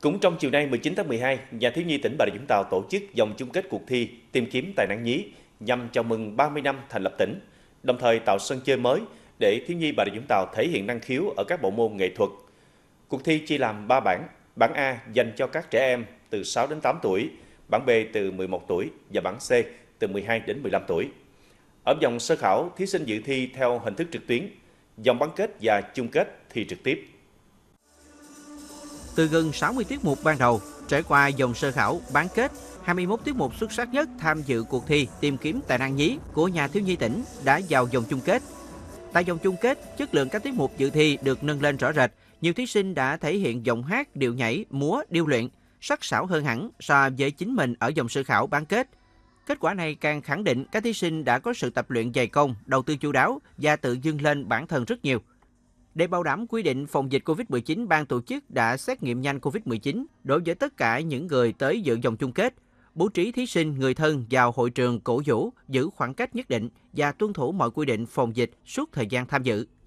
Cũng trong chiều nay 19 tháng 12, nhà thiếu nhi tỉnh Bà Rịa Vũng Tàu tổ chức vòng chung kết cuộc thi tìm kiếm tài năng nhí nhằm chào mừng 30 năm thành lập tỉnh, đồng thời tạo sân chơi mới để thiếu nhi Bà Rịa Vũng Tàu thể hiện năng khiếu ở các bộ môn nghệ thuật. Cuộc thi chia làm 3 bảng: bảng A dành cho các trẻ em từ 6 đến 8 tuổi, bảng B từ 11 tuổi và bảng C từ 12 đến 15 tuổi. Ở vòng sơ khảo, thí sinh dự thi theo hình thức trực tuyến, vòng bán kết và chung kết thì trực tiếp. Từ gần 60 tiết mục ban đầu, trải qua dòng sơ khảo, bán kết, 21 tiết mục xuất sắc nhất tham dự cuộc thi tìm kiếm tài năng nhí của nhà thiếu nhi tỉnh đã vào vòng chung kết. Tại vòng chung kết, chất lượng các tiết mục dự thi được nâng lên rõ rệt. Nhiều thí sinh đã thể hiện giọng hát, điệu nhảy, múa, điêu luyện, sắc sảo hơn hẳn so với chính mình ở dòng sơ khảo bán kết. Kết quả này càng khẳng định các thí sinh đã có sự tập luyện dày công, đầu tư chu đáo và tự dưng lên bản thân rất nhiều. Để bảo đảm quy định phòng dịch COVID-19, ban tổ chức đã xét nghiệm nhanh COVID-19 đối với tất cả những người tới dự vòng chung kết, bố trí thí sinh, người thân vào hội trường cổ vũ, giữ khoảng cách nhất định và tuân thủ mọi quy định phòng dịch suốt thời gian tham dự.